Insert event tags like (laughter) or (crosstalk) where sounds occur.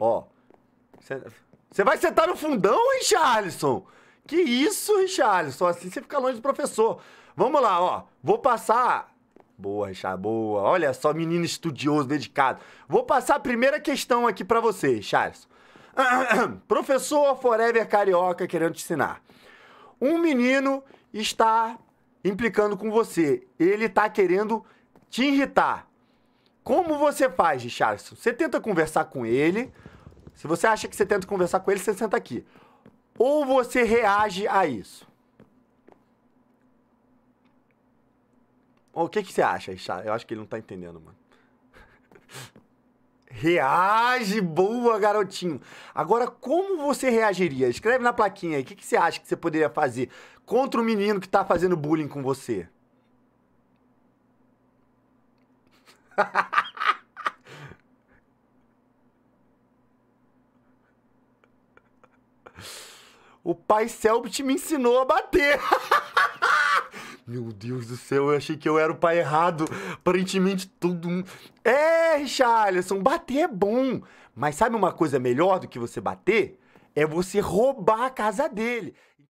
Ó. Você vai sentar no fundão, Richarlison? Que isso, Richarlison? Assim você fica longe do professor. Vamos lá, ó. Vou passar. Boa, Richard, boa. Olha só, menino estudioso, dedicado. Vou passar a primeira questão aqui para você, Richarlison. (clears throat) professor Forever Carioca querendo te ensinar. Um menino está implicando com você. Ele está querendo te irritar. Como você faz, Richardson? Você tenta conversar com ele. Se você acha que você tenta conversar com ele, você senta aqui. Ou você reage a isso? O que, que você acha, Richardson? Eu acho que ele não tá entendendo, mano. (laughs) Reage, boa, garotinho. Agora, como você reagiria? Escreve na plaquinha aí. O que, que você acha que você poderia fazer contra o menino que tá fazendo bullying com você? (laughs) o pai Selbit me ensinou a bater. (laughs) Meu Deus do céu, eu achei que eu era o pai errado. Aparentemente todo mundo. É, Richarlison, bater é bom. Mas sabe uma coisa melhor do que você bater? É você roubar a casa dele.